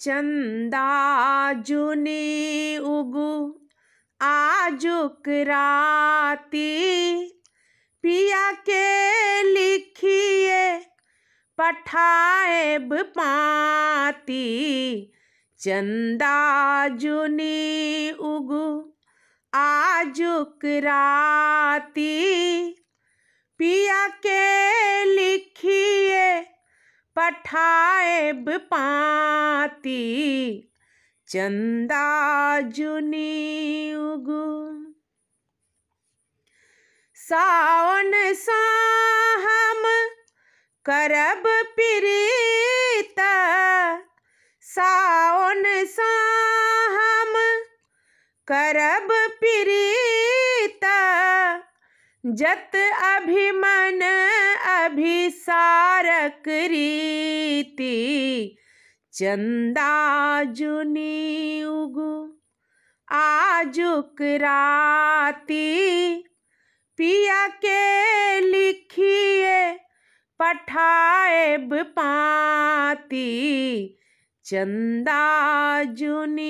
चंदाजुने उगु आजुक राती पिया के लिखिए पठाएब पाती चंदाजुनी उगु आजुक राती पिया के ठाएब पाती चंदा जुनी उगु सावन सा हम करब प्रीत सावन सा हम करब प्रीत जत अभिमन अभिसारक रीति जुनी उगु आजुक राती पिया के लिखिए पठाएब पाती चंदा जुनी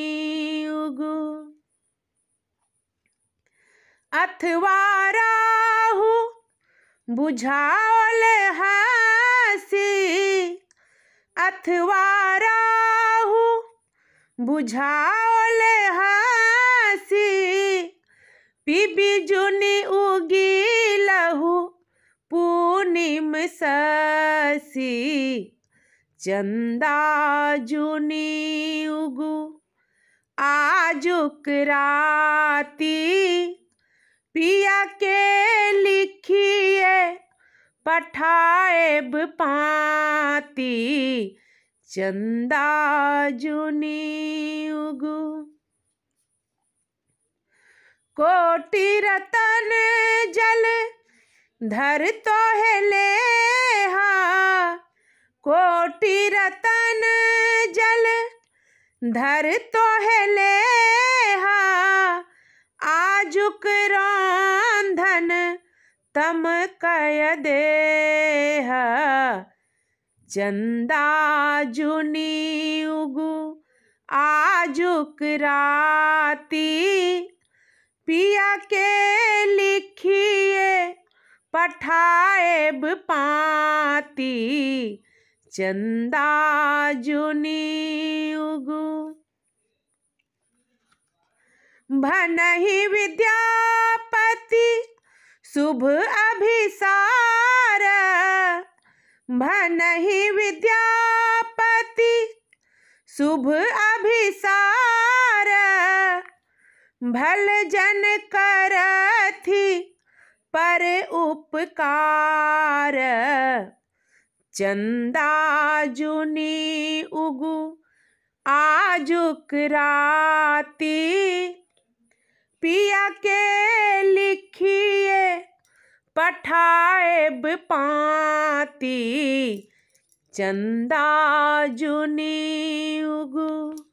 उगु अथवा राहु बुझाओल हसी अथवा राहु बुझाओल हसी पीबी जुनी उगी लहु पूनिम ससी चंदा जुनी उगु आजुक राती पिया के लिखिए पठाएब पाती चंदा जुनी उगु कोटि रतन जल धर तो है ले हा कोटि रतन जल धर तो है ले हा आजुक कय ದೇಹ चंदा ಉಗು आजुक राती पिया के लिखिए पठाएब पाती चंदा जुनी उगु भनहि विद्यापति शुभ अभिसार भनही विद्यापति शुभ अभिसार भल जन कर थी पर उपकार चंदा जुनी उगु आजुक राती पिया के लिखिए पठाएब पाती चंदा जुनी उगू